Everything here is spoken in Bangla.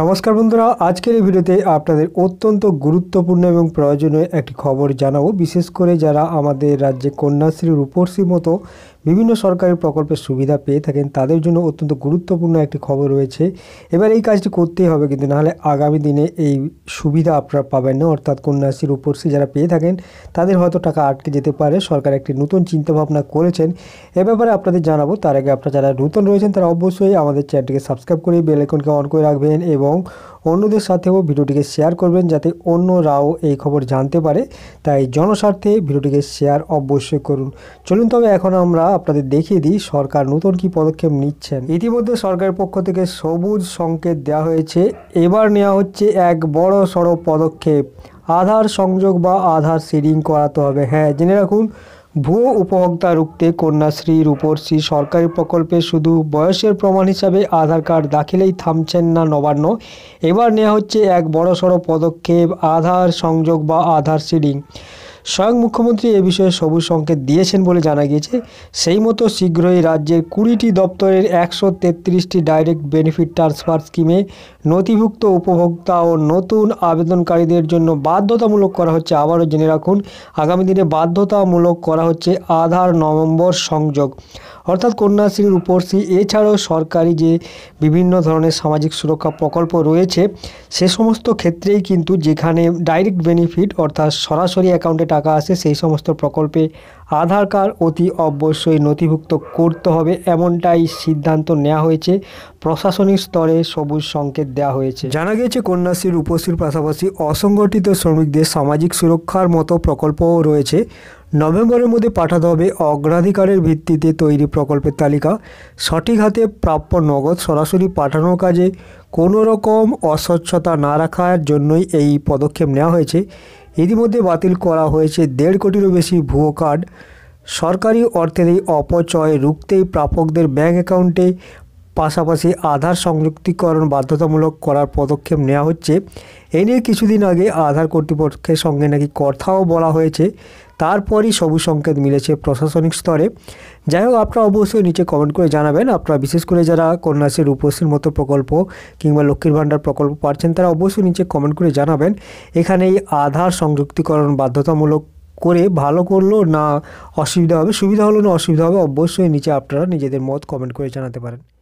নমস্কার বন্ধুরা আজকের এই ভিডিওতে আপনাদের অত্যন্ত গুরুত্বপূর্ণ এবং প্রয়োজনীয় একটি খবর জানাবো বিশেষ করে যারা আমাদের রাজ্যে কন্যাশ্রী রূপশ্রী মতো বিভিন্ন সরকারি প্রকল্পের সুবিধা পেয়ে থাকেন তাদের জন্য অত্যন্ত গুরুত্বপূর্ণ একটি খবর রয়েছে এবার এই কাজটি করতেই হবে কিন্তু নাহলে আগামী দিনে এই সুবিধা আপনারা পাবেন না অর্থাৎ কন্যাশ্রীর উপরশ্রী যারা পেয়ে থাকেন তাদের হয়তো টাকা আটকে যেতে পারে সরকার একটি নতুন চিন্তাভাবনা করেছেন এ ব্যাপারে আপনাদের জানাবো তার আগে আপনারা যারা নতুন রয়েছেন তারা অবশ্যই আমাদের চ্যানেলটিকে সাবস্ক্রাইব করে বেলাইকনকে অন করে রাখবেন এবং অন্যদের সাথেও ভিডিওটিকে শেয়ার করবেন যাতে অন্যরাও এই খবর জানতে পারে তাই জনস্বার্থে ভিডিওটিকে শেয়ার অবশ্যই করুন চলুন তবে এখন আমরা আপনাদের দেখিয়ে দিই সরকার নতুন কি পদক্ষেপ নিচ্ছেন ইতিমধ্যে সরকারের পক্ষ থেকে সবুজ সংকেত দেওয়া হয়েছে এবার নেওয়া হচ্ছে এক বড় সড় পদক্ষেপ আধার সংযোগ বা আধার শেডিং করাতে হবে হ্যাঁ জেনে রাখুন ভুয়ো উপভোক্তা রুখতে কন্যাশ্রী রূপশ্রী সরকারি প্রকল্পে শুধু বয়সের প্রমাণ হিসাবে আধার কার্ড দাখিলেই থামছেন না নবান্ন এবার নেওয়া হচ্ছে এক বড়সড় পদক্ষেপ আধার সংযোগ বা আধার সিডিং স্বয়ং মুখ্যমন্ত্রী এ বিষয়ে সবুজ সংকেত দিয়েছেন বলে জানা গিয়েছে সেই মতো শীঘ্রই রাজ্যের কুড়িটি দপ্তরের একশো তেত্রিশটি ডাইরেক্ট বেনিফিট ট্রান্সফার স্কিমে নথিভুক্ত উপভোক্তা ও নতুন আবেদনকারীদের জন্য বাধ্যতামূলক করা হচ্ছে আবারও জেনে রাখুন আগামী দিনে বাধ্যতামূলক করা হচ্ছে আধার নভেম্বর সংযোগ অর্থাৎ কন্যাশ্রীর উপশ্রী এছাড়াও সরকারি যে বিভিন্ন ধরনের সামাজিক সুরক্ষা প্রকল্প রয়েছে সে সমস্ত ক্ষেত্রেই কিন্তু যেখানে ডাইরেক্ট বেনিফিট অর্থাৎ সরাসরি অ্যাকাউন্টে টাকা আসে সেই সমস্ত প্রকল্পে আধার কার্ড অতি অবশ্যই নথিভুক্ত করতে হবে এমনটাই সিদ্ধান্ত নেওয়া হয়েছে প্রশাসনিক স্তরে সবুজ সংকেত দেওয়া হয়েছে জানা গিয়েছে কন্যাশ্রীর উপস্থির পাশাপাশি অসংগঠিত শ্রমিকদের সামাজিক সুরক্ষার মতো প্রকল্পও রয়েছে নভেম্বরের মধ্যে পাঠাতে হবে অগ্রাধিকারের ভিত্তিতে তৈরি প্রকল্পের তালিকা সঠিক হাতে প্রাপ্য নগদ সরাসরি পাঠানোর কাজে কোনো রকম অস্বচ্ছতা না রাখার জন্যই এই পদক্ষেপ নেওয়া হয়েছে ইতিমধ্যে বাতিল করা হয়েছে দেড় কোটিরও বেশি ভুয়ো কার্ড সরকারি অর্থের এই অপচয় রুখতেই প্রাপকদের ব্যাঙ্ক অ্যাকাউন্টে পাশাপাশি আধার সংযুক্তিকরণ বাধ্যতামূলক করার পদক্ষেপ নেওয়া হচ্ছে এ নিয়ে কিছুদিন আগে আধার কর্তৃপক্ষের সঙ্গে নাকি কথাও বলা হয়েছে তারপরই সবুজ সংকেত মিলেছে প্রশাসনিক স্তরে যাই হোক আপনারা অবশ্যই নিচে কমেন্ট করে জানাবেন আপনারা বিশেষ করে যারা কন্যাশ্রী রূপশ্রীর মতো প্রকল্প কিংবা লক্ষ্মীর ভাণ্ডার প্রকল্প পাচ্ছেন তারা অবশ্যই নিচে কমেন্ট করে জানাবেন এখানে এই আধার সংযুক্তিকরণ বাধ্যতামূলক করে ভালো করলো না অসুবিধা হবে সুবিধা হলো না অসুবিধা হবে অবশ্যই নিচে আপনারা নিজেদের মত কমেন্ট করে জানাতে পারেন